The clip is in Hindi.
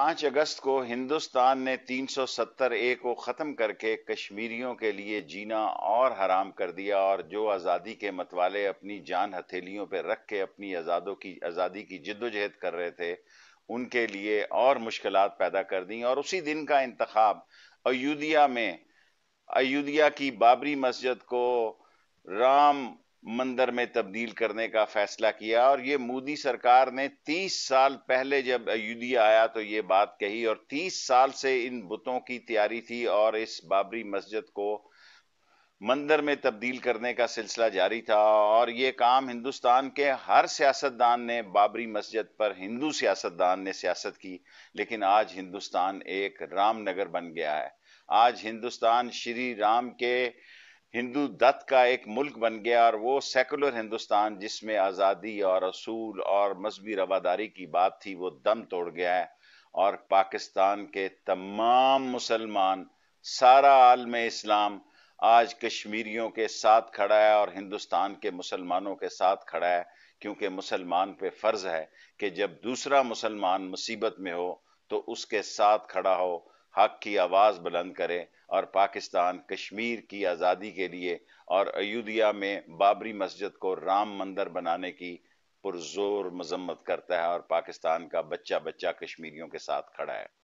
पांच अगस्त को हिंदुस्तान ने 370 ए को ख़त्म करके कश्मीरियों के लिए जीना और हराम कर दिया और जो आज़ादी के मतवाले अपनी जान हथेलियों पर रख के अपनी आज़ादों की आज़ादी की जिदोजहद कर रहे थे उनके लिए और मुश्किल पैदा कर दी और उसी दिन का इंतखब अयोध्या में अयोध्या की बाबरी मस्जिद को राम मंदिर में तब्दील करने का फैसला किया और ये मोदी सरकार ने 30 साल पहले जब अयोध्या आया तो ये बात कही और 30 साल से इन बुतों की तैयारी थी और इस बाबरी मस्जिद को मंदिर में तब्दील करने का सिलसिला जारी था और ये काम हिंदुस्तान के हर सियासतदान ने बाबरी मस्जिद पर हिंदू सियासतदान ने सियासत की लेकिन आज हिंदुस्तान एक रामनगर बन गया है आज हिंदुस्तान श्री राम के हिंदू दत्त का एक मुल्क बन गया और वो सेकुलर हिंदुस्तान जिसमें आज़ादी और असूल और मजहबी रवादारी की बात थी वो दम तोड़ गया है और पाकिस्तान के तमाम मुसलमान सारा आलम इस्लाम आज कश्मीरियों के साथ खड़ा है और हिंदुस्तान के मुसलमानों के साथ खड़ा है क्योंकि मुसलमान पे फ़र्ज़ है कि जब दूसरा मुसलमान मुसीबत में हो तो उसके साथ खड़ा हो हक की आवाज़ बुलंद करें और पाकिस्तान कश्मीर की आज़ादी के लिए और अयोध्या में बाबरी मस्जिद को राम मंदिर बनाने की पुरजोर मजम्मत करता है और पाकिस्तान का बच्चा बच्चा कश्मीरियों के साथ खड़ा है